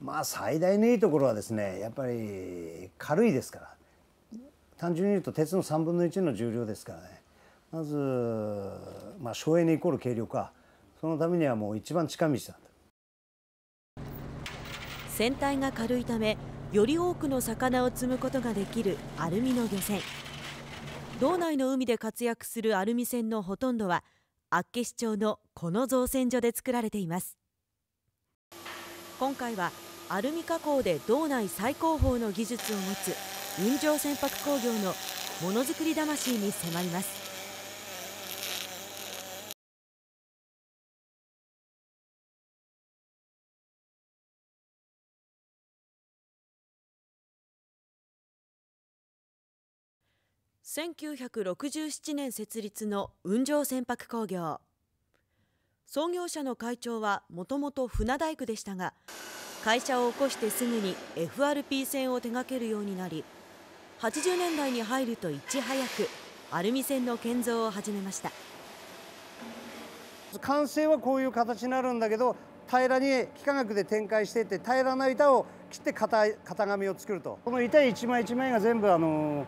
まあ最大のいいところはですねやっぱり軽いですから単純に言うと鉄の3分の1の重量ですからねまず、まあ、省エネイコール軽量化そのためにはもう一番近道だ船体が軽いためより多くの魚を積むことができるアルミの漁船道内の海で活躍するアルミ船のほとんどは厚岸町のこの造船所で作られています今回はアルミ加工で道内最高峰の技術を持つ雲上船舶工業のものづくり魂に迫ります1967年設立の雲上船舶工業創業者の会長はもともと船大工でしたが会社を起こしてすぐに FRP 線を手掛けるようになり80年代に入るといち早くアルミ線の建造を始めました完成はこういう形になるんだけど平らに幾何学で展開していって平らな板を切って型型紙を作るとこの板一枚一枚が全部あの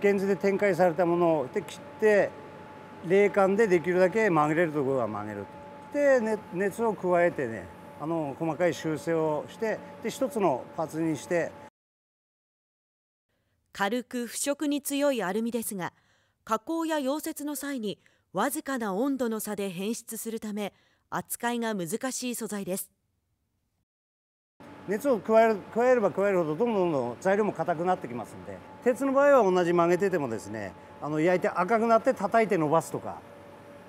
現図で展開されたものをで切って冷感でできるだけ曲げれるところは曲げるで熱を加えてねあの細かい修正をしてで一つのパーツにして軽く腐食に強いアルミですが加工や溶接の際にわずかな温度の差で変質するため扱いが難しい素材です熱を加える加えれば加えるほどどんどんどん材料も硬くなってきますんで鉄の場合は同じ曲げててもですねあの焼いて赤くなって叩いて伸ばすとか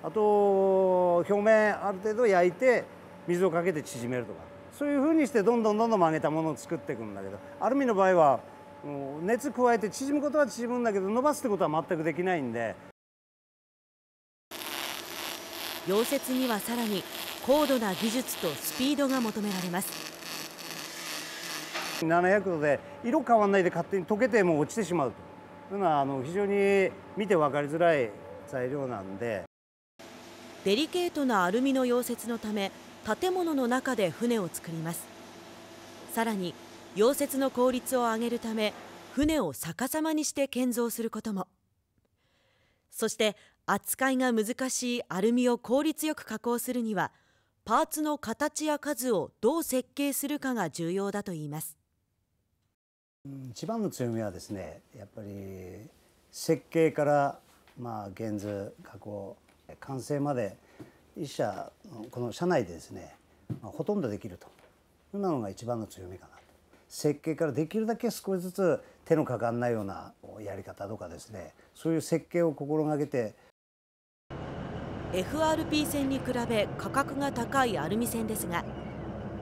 あと表面ある程度焼いて水をかけて縮めるとかそういうふうにしてどんどんどんどん曲げたものを作っていくんだけどアルミの場合は熱加えて縮むことは縮むんだけど伸ばすってことは全くできないんで溶接にはさらに高度な技術とスピードが求められます700度で色変わらないで勝手に溶けてもう落ちてしまうというのはあの非常に見て分かりづらい材料なんでデリケートなアルミの溶接のため建物の中で船を作りますさらに溶接の効率を上げるため船を逆さまにして建造することもそして扱いが難しいアルミを効率よく加工するにはパーツの形や数をどう設計するかが重要だといいます一番の強みはですねやっぱり設計からまあ現図加工完成まで一社この社内でですね、ほとんどできるというのが一番の強みかなと設計からできるだけ少しずつ手のかかんないようなやり方とかですねそういう設計を心がけて FRP 線に比べ価格が高いアルミ線ですが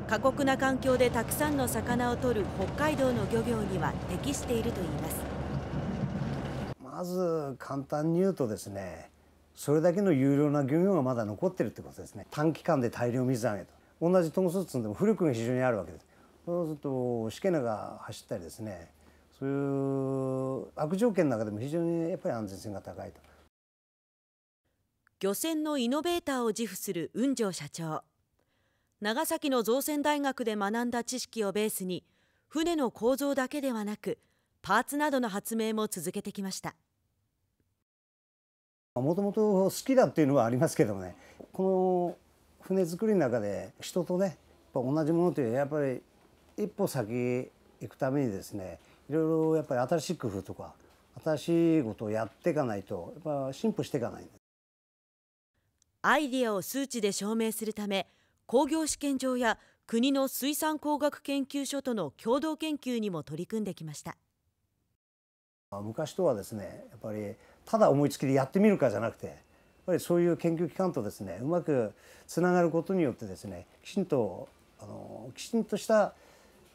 過酷な環境でたくさんの魚を取る北海道の漁業には適しているといいますまず簡単に言うとですねそれだけの有料な漁業がまだ残ってるってことですね短期間で大量水揚げと同じトン数積んでも浮力が非常にあるわけですそうするとしけなが走ったりですねそういう悪条件の中でも非常にやっぱり安全性が高いと漁船のイノベーターを自負する雲上社長長崎の造船大学で学んだ知識をベースに船の構造だけではなくパーツなどの発明も続けてきましたもともと好きだっていうのはありますけどねこの船作りの中で人とね同じものというやっぱり一歩先行くためにですねいろいろやっぱり新しい工夫とか新しいことをやっていかないとやっぱ進歩していかないアイディアを数値で証明するため工業試験場や国の水産工学研究所との共同研究にも取り組んできました昔とはですねやっぱりただ思いつきでやってみるかじゃなくてやっぱりそういう研究機関とですねうまくつながることによってですねきちんとあのきちんとした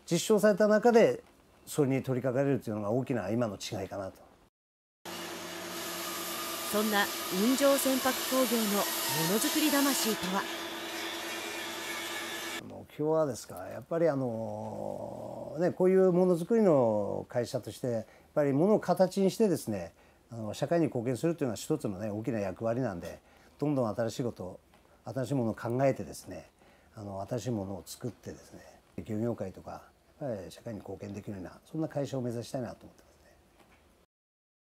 実証された中でそれに取り掛かれるというのが大きな今の違いかなと。そんな雲上船舶工業のものづくり魂とは目標はですかやっぱりあの、ね、こういうものづくりの会社としてやっぱりものを形にしてですねあの社会に貢献するというのは一つのね大きな役割なんでどんどん新しいこと新しいものを考えてですねあの新しいものを作ってですね漁業界とか社会に貢献できるようなそんな会社を目指したいなと思ってます。